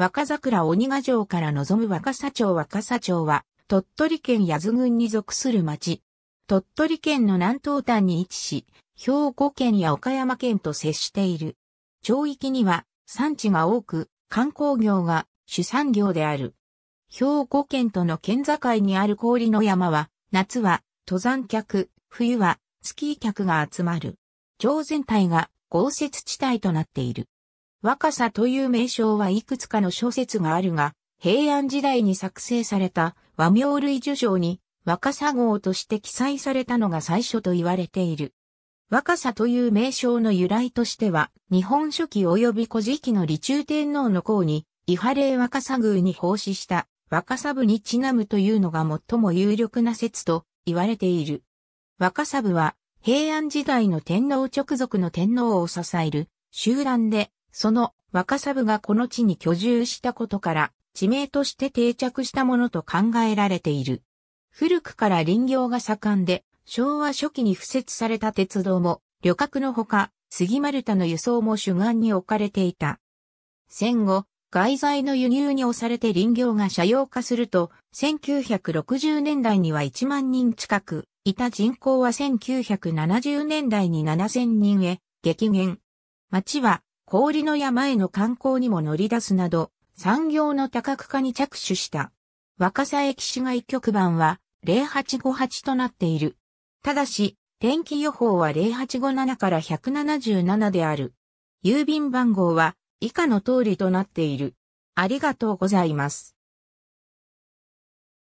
若桜鬼ヶ城から望む若狭町若狭町は、鳥取県八頭郡に属する町。鳥取県の南東端に位置し、兵庫県や岡山県と接している。町域には産地が多く、観光業が主産業である。兵庫県との県境にある氷の山は、夏は登山客、冬はスキー客が集まる。町全体が豪雪地帯となっている。若さという名称はいくつかの諸説があるが、平安時代に作成された和名類受賞に若さ号として記載されたのが最初と言われている。若さという名称の由来としては、日本書紀及び古事記の李中天皇の項に、伊波霊若さ宮に奉仕した若さ部にちなむというのが最も有力な説と言われている。若さ部は平安時代の天皇直属の天皇を支える集団でその若サブがこの地に居住したことから、地名として定着したものと考えられている。古くから林業が盛んで、昭和初期に付設された鉄道も、旅客のほか、杉丸太の輸送も主眼に置かれていた。戦後、外材の輸入に押されて林業が社用化すると、1960年代には1万人近く、いた人口は1970年代に7000人へ、激減。町は氷の山への観光にも乗り出すなど、産業の多角化に着手した。若狭駅市街局番は0858となっている。ただし、天気予報は0857から177である。郵便番号は以下の通りとなっている。ありがとうございます。